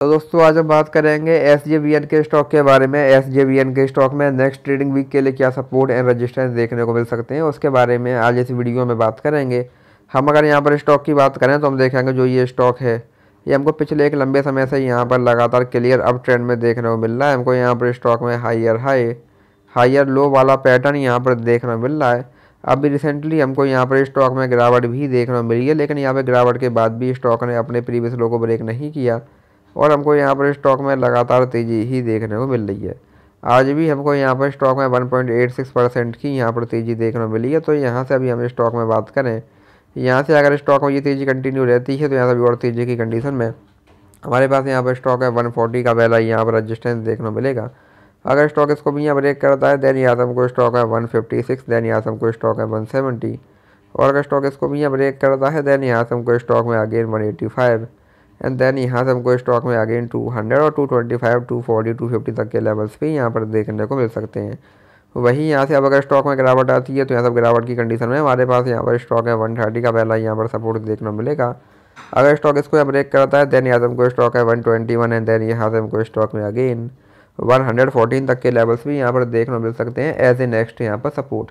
तो दोस्तों आज हम बात करेंगे एस के स्टॉक के बारे में एस के स्टॉक में नेक्स्ट ट्रेडिंग वीक के लिए क्या सपोर्ट एंड रजिस्टेंस देखने को मिल सकते हैं उसके बारे में आज इस वीडियो में बात करेंगे हम अगर यहाँ पर स्टॉक की बात करें तो हम देखेंगे जो ये स्टॉक है ये हमको पिछले एक लंबे समय से यहाँ पर लगातार क्लियर अप ट्रेंड में देखने को मिल रहा है हमको यहाँ पर स्टॉक में हाइयर हाई हाइयर लो वाला पैटर्न यहाँ पर देखने को मिल रहा है अभी रिसेंटली हमको यहाँ पर स्टॉक में गिरावट भी देखने को मिली है लेकिन यहाँ पर गिरावट के बाद भी स्टॉक ने अपने प्रीवियस लो को ब्रेक नहीं किया और हमको यहाँ पर स्टॉक में लगातार तेज़ी ही देखने को मिल रही है आज भी हमको यहाँ पर स्टॉक में 1.86 परसेंट की यहाँ पर तेज़ी देखने को मिली है तो यहाँ से अभी हम स्टॉक में बात करें यहाँ से अगर स्टॉक में ये तेज़ी कंटिन्यू रहती है तो यहाँ से अभी और तेज़ी की कंडीशन में हमारे पास यहाँ पर स्टॉक है फोर्टी का पहला यहाँ पर रजिस्टेंस देखने को मिलेगा अगर स्टॉक इसको भी यहाँ ब्रेक करता है देन यहाँ से हमको स्टॉक है 156 देन यहाँ से हमको स्टॉक है सेवेंटी और अगर स्टॉक इसको भी यहाँ ब्रेक करता है देन यहाँ से हमको स्टॉक में अगेन फाइव एंड देन यहाँ से हमको स्टॉक में अगेन टू हंड्रेड और two twenty five two forty two fifty तक के लेवल्स भी यहाँ पर देखने को मिल सकते हैं वहीं यहाँ से अब अगर स्टॉक में गिरावट आती है तो यहाँ सब गिरावट की कंडीशन में हमारे पास यहाँ पर स्टॉक है वन थर्टी का पहला यहाँ पर सपोर्ट देखने को मिलेगा अगर स्टॉक इसको ब्रेक करता है देन यहाँ से हमको स्टॉक है one twenty one and then यहाँ से हमको स्टॉक में अगेन वन हंड्रेड फोर्टीन तक के लेवल्स भी यहाँ पर देखने को मिल सकते हैं एज ए नेक्स्ट यहाँ पर सपोर्ट